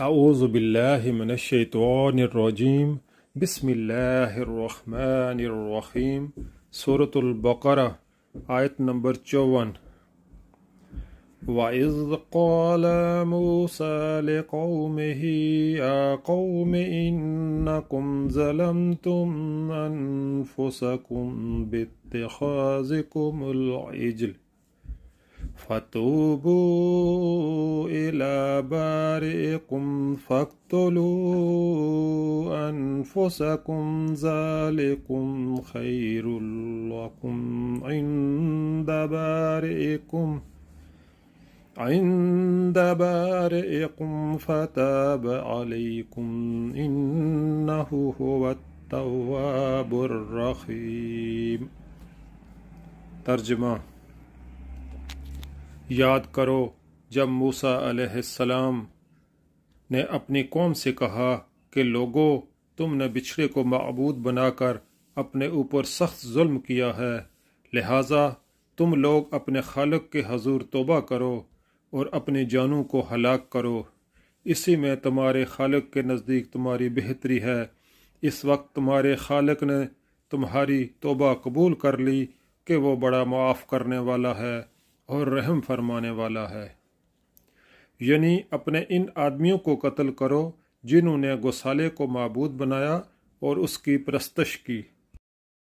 أعوذ بالله من الشيطان الرجيم بسم الله الرحمن الرحيم سورة البقرة آية نمبر 54 وإذ قال موسى لقومه يا قوم إنكم ظلمتم أنفسكم باتخاذكم العجل فتوبوا إلى بارئكم فاقتلوا أنفسكم ذلكم خير لكم عند بارئكم عند بارئكم فتاب عليكم إنه هو التواب الرحيم ترجمه یاد کرو جب موسا علیہ السلام نے اپنی قوم سے کہا کہ لوگوں تم نے بچھڑے کو معبود بنا کر اپنے اوپر سخت ظلم کیا ہے لہذا تم لوگ اپنے خالق کے حضور توبہ کرو اور اپنی جانوں کو ہلاک کرو اسی میں تمہارے خالق کے نزدیک تمہاری بہتری ہے اس وقت تمہارے خالق نے تمہاری توبہ قبول کر لی کہ وہ بڑا معاف کرنے والا ہے اور رحم فرمانے والا ہے یعنی اپنے ان آدمیوں کو قتل کرو جنہوں نے گوسالے کو معبود بنایا اور اس کی پرستش کی